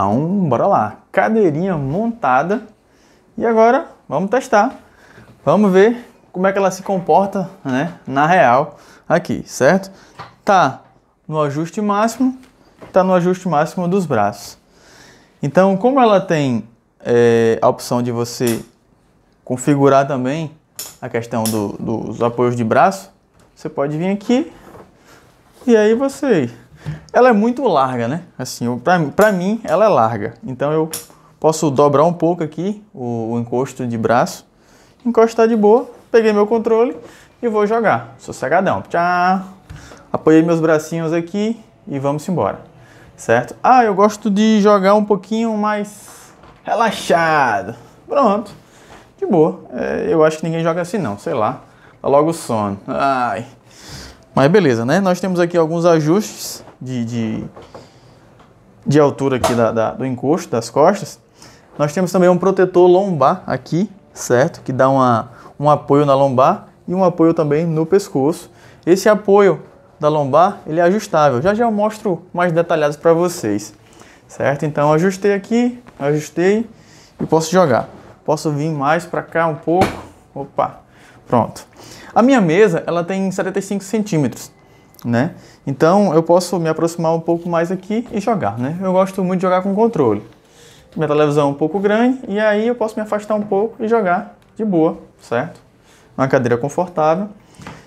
Então, bora lá. Cadeirinha montada. E agora, vamos testar. Vamos ver como é que ela se comporta, né, na real aqui, certo? Tá no ajuste máximo, tá no ajuste máximo dos braços. Então, como ela tem é, a opção de você configurar também a questão do, dos apoios de braço, você pode vir aqui e aí você ela é muito larga, né? Assim, para mim, ela é larga. Então eu posso dobrar um pouco aqui o, o encosto de braço, encostar de boa, peguei meu controle e vou jogar. Sossegadão. Tchau. Apoiei meus bracinhos aqui e vamos embora. Certo? Ah, eu gosto de jogar um pouquinho mais relaxado. Pronto. De boa. É, eu acho que ninguém joga assim não, sei lá. Tá logo sono. Ai. Mas beleza, né? Nós temos aqui alguns ajustes de, de, de altura aqui da, da, do encosto, das costas. Nós temos também um protetor lombar aqui, certo? Que dá uma, um apoio na lombar e um apoio também no pescoço. Esse apoio da lombar, ele é ajustável. Já já eu mostro mais detalhados para vocês, certo? Então ajustei aqui, ajustei e posso jogar. Posso vir mais para cá um pouco. Opa, pronto. A minha mesa, ela tem 75 centímetros né? Então eu posso me aproximar um pouco mais aqui e jogar, né? Eu gosto muito de jogar com controle. Minha televisão é um pouco grande e aí eu posso me afastar um pouco e jogar de boa, certo? Uma cadeira confortável.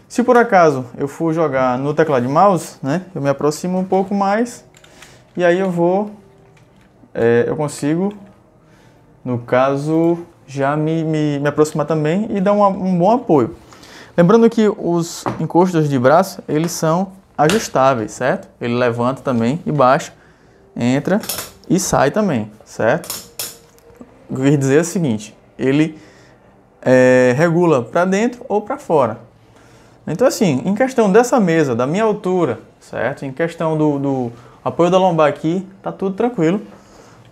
Se por acaso eu for jogar no teclado de mouse, né? Eu me aproximo um pouco mais e aí eu vou... É, eu consigo, no caso, já me, me, me aproximar também e dar uma, um bom apoio. Lembrando que os encostos de braço, eles são ajustáveis, certo? Ele levanta também e baixa, entra e sai também, certo? O que eu quis dizer é o seguinte, ele é, regula para dentro ou para fora. Então assim, em questão dessa mesa, da minha altura, certo? Em questão do, do apoio da lombar aqui, tá tudo tranquilo,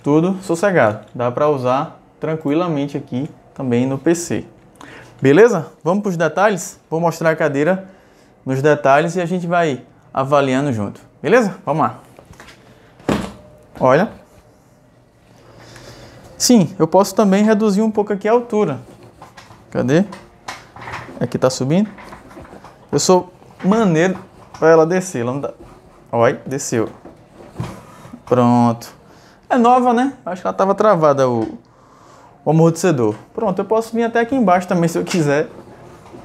tudo sossegado. Dá para usar tranquilamente aqui também no PC. Beleza? Vamos para os detalhes? Vou mostrar a cadeira nos detalhes e a gente vai avaliando junto. Beleza? Vamos lá. Olha. Sim, eu posso também reduzir um pouco aqui a altura. Cadê? Aqui tá subindo. Eu sou maneiro para ela descer. Ela não dá... Tá- Olha, desceu. Pronto. É nova, né? Acho que ela tava travada o o amortecedor. Pronto, eu posso vir até aqui embaixo também se eu quiser.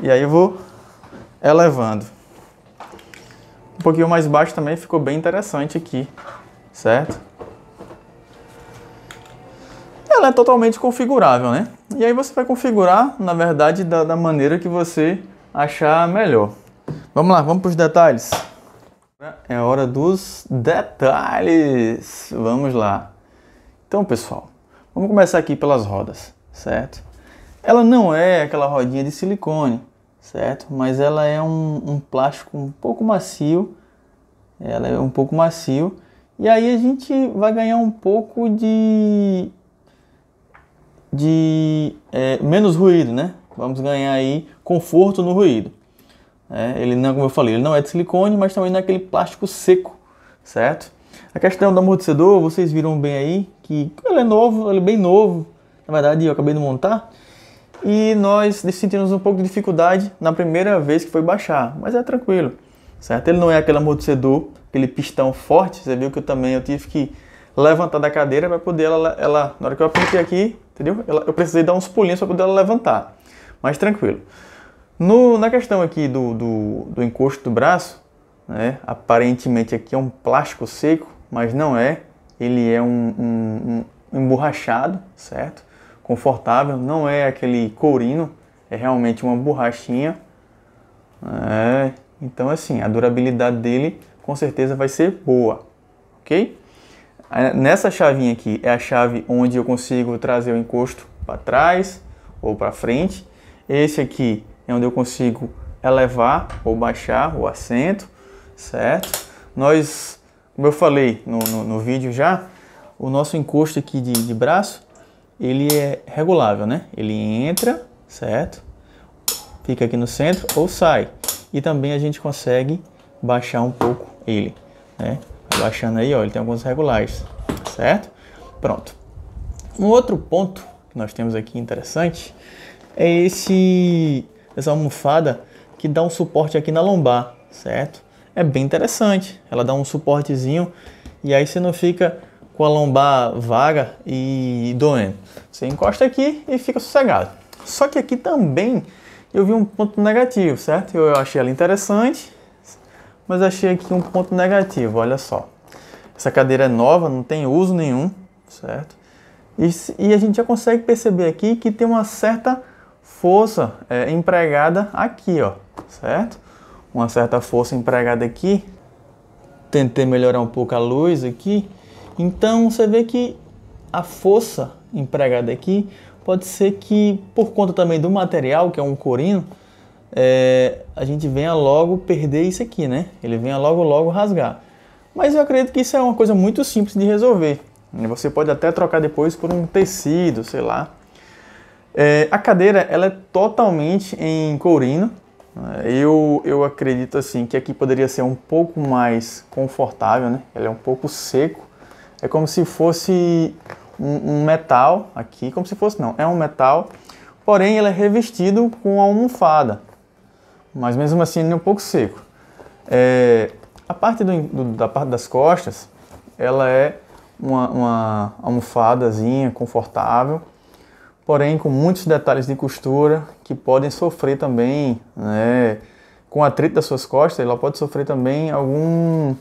E aí eu vou elevando. Um pouquinho mais baixo também ficou bem interessante aqui, certo? Ela é totalmente configurável, né? E aí você vai configurar, na verdade, da, da maneira que você achar melhor. Vamos lá, vamos para os detalhes. É a hora dos detalhes. Vamos lá. Então, pessoal, Vamos começar aqui pelas rodas, certo? Ela não é aquela rodinha de silicone, certo? Mas ela é um, um plástico um pouco macio, ela é um pouco macio, e aí a gente vai ganhar um pouco de, de é, menos ruído, né? Vamos ganhar aí conforto no ruído. É, ele não, é como eu falei, ele não é de silicone, mas também não é aquele plástico seco, certo? A questão do amortecedor, vocês viram bem aí, que ele é novo, ele é bem novo, na verdade eu acabei de montar, e nós sentimos um pouco de dificuldade na primeira vez que foi baixar, mas é tranquilo, certo? Ele não é aquele amortecedor, aquele pistão forte, você viu que eu também eu tive que levantar da cadeira para poder ela, ela, na hora que eu apertei aqui, entendeu? Ela, eu precisei dar uns pulinhos para poder ela levantar, mas tranquilo. No, na questão aqui do, do, do encosto do braço, né? aparentemente aqui é um plástico seco, mas não é, ele é um, um, um emborrachado, certo? Confortável, não é aquele corino. é realmente uma borrachinha. É, então, assim, a durabilidade dele com certeza vai ser boa, ok? Nessa chavinha aqui é a chave onde eu consigo trazer o encosto para trás ou para frente. Esse aqui é onde eu consigo elevar ou baixar o assento, certo? Nós como eu falei no, no, no vídeo já, o nosso encosto aqui de, de braço, ele é regulável, né? Ele entra, certo? Fica aqui no centro ou sai. E também a gente consegue baixar um pouco ele, né? Baixando aí, ó, ele tem alguns regulares, certo? Pronto. Um outro ponto que nós temos aqui interessante é esse essa almofada que dá um suporte aqui na lombar, certo? é bem interessante. Ela dá um suportezinho e aí você não fica com a lombar vaga e doendo. Você encosta aqui e fica sossegado. Só que aqui também eu vi um ponto negativo, certo? Eu achei ela interessante, mas achei aqui um ponto negativo, olha só. Essa cadeira é nova, não tem uso nenhum, certo? E, e a gente já consegue perceber aqui que tem uma certa força é, empregada aqui, ó, certo? uma certa força empregada aqui. Tentei melhorar um pouco a luz aqui. Então você vê que a força empregada aqui pode ser que, por conta também do material, que é um corino, é, a gente venha logo perder isso aqui, né? Ele venha logo, logo rasgar. Mas eu acredito que isso é uma coisa muito simples de resolver. Você pode até trocar depois por um tecido, sei lá. É, a cadeira ela é totalmente em corino. Eu, eu acredito assim que aqui poderia ser um pouco mais confortável, né? Ele é um pouco seco. É como se fosse um, um metal aqui, como se fosse não, é um metal, porém ele é revestido com almofada. Mas mesmo assim ele é um pouco seco. É, a parte do, do, da parte das costas, ela é uma, uma almofadazinha confortável porém com muitos detalhes de costura que podem sofrer também, né? Com atrito das suas costas, ela pode sofrer também algum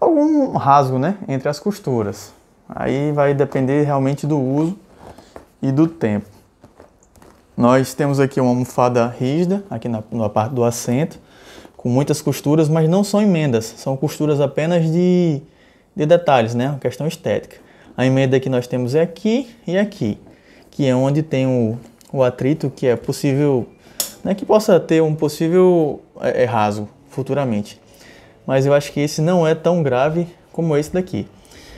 algum rasgo, né, entre as costuras. Aí vai depender realmente do uso e do tempo. Nós temos aqui uma almofada rígida aqui na, na parte do assento, com muitas costuras, mas não são emendas, são costuras apenas de, de detalhes, né, uma questão estética. A emenda que nós temos é aqui e aqui, que é onde tem o, o atrito que é possível, né, que possa ter um possível é, é rasgo futuramente. Mas eu acho que esse não é tão grave como esse daqui.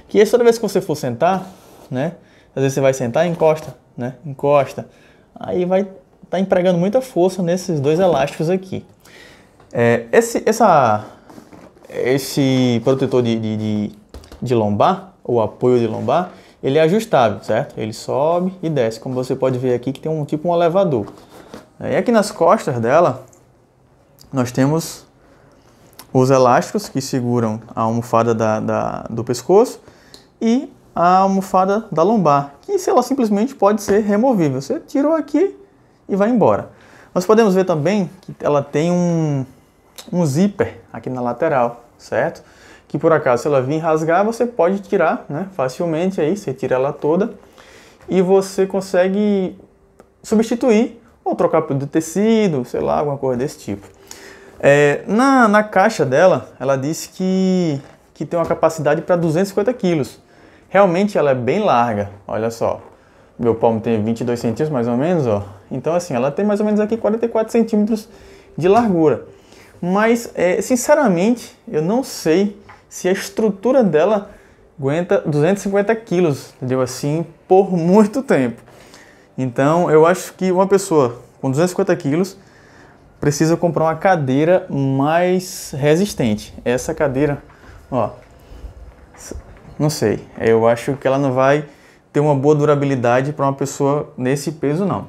Que esse, toda vez que você for sentar, né, às vezes você vai sentar e encosta, né, encosta. Aí vai estar tá empregando muita força nesses dois elásticos aqui. É, esse, essa, esse protetor de, de, de, de lombar, o apoio de lombar, ele é ajustável, certo? Ele sobe e desce, como você pode ver aqui que tem um tipo um elevador. E aqui nas costas dela, nós temos os elásticos que seguram a almofada da, da, do pescoço e a almofada da lombar, que se ela simplesmente pode ser removível. Você tirou aqui e vai embora. Nós podemos ver também que ela tem um, um zíper aqui na lateral, certo? que por acaso ela vir rasgar, você pode tirar né, facilmente aí, você tira ela toda e você consegue substituir ou trocar pelo tecido, sei lá, alguma coisa desse tipo. É, na, na caixa dela, ela disse que, que tem uma capacidade para 250 quilos. Realmente ela é bem larga, olha só. Meu palmo tem 22 centímetros mais ou menos, ó. Então assim, ela tem mais ou menos aqui 44 centímetros de largura. Mas, é, sinceramente, eu não sei se a estrutura dela aguenta 250 quilos, entendeu? Assim, por muito tempo. Então, eu acho que uma pessoa com 250 quilos precisa comprar uma cadeira mais resistente. Essa cadeira, ó, não sei, eu acho que ela não vai ter uma boa durabilidade para uma pessoa nesse peso, não.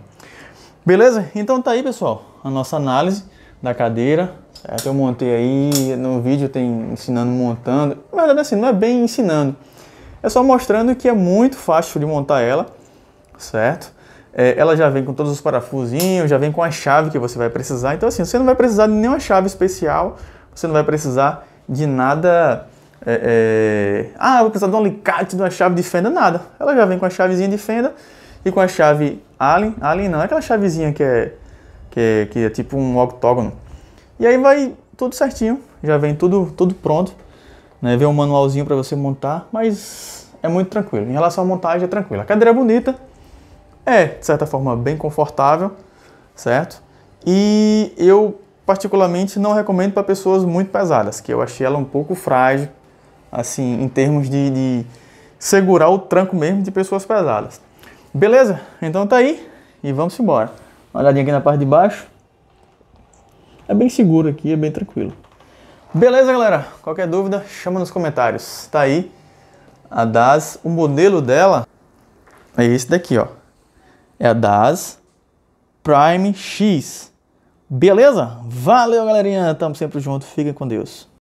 Beleza? Então tá aí, pessoal, a nossa análise da cadeira, é, que eu montei aí, no vídeo tem ensinando montando. mas assim, não é bem ensinando. É só mostrando que é muito fácil de montar ela, certo? É, ela já vem com todos os parafusinhos, já vem com a chave que você vai precisar. Então, assim, você não vai precisar de nenhuma chave especial, você não vai precisar de nada... É, é... Ah, vou precisar de um alicate, de uma chave de fenda, nada. Ela já vem com a chavezinha de fenda e com a chave Allen. Allen não, é aquela chavezinha que é, que é, que é tipo um octógono e aí vai tudo certinho, já vem tudo, tudo pronto, né? Vem um manualzinho para você montar, mas é muito tranquilo. Em relação à montagem é tranquilo. A cadeira é bonita, é de certa forma bem confortável, certo? E eu particularmente não recomendo para pessoas muito pesadas, que eu achei ela um pouco frágil, assim, em termos de, de segurar o tranco mesmo de pessoas pesadas. Beleza? Então tá aí e vamos embora. Uma olhadinha aqui na parte de baixo é bem seguro aqui, é bem tranquilo. Beleza, galera? Qualquer dúvida, chama nos comentários. Tá aí a DAS, o modelo dela é esse daqui, ó. É a DAS Prime X. Beleza? Valeu, galerinha. Tamo sempre junto. Fiquem com Deus.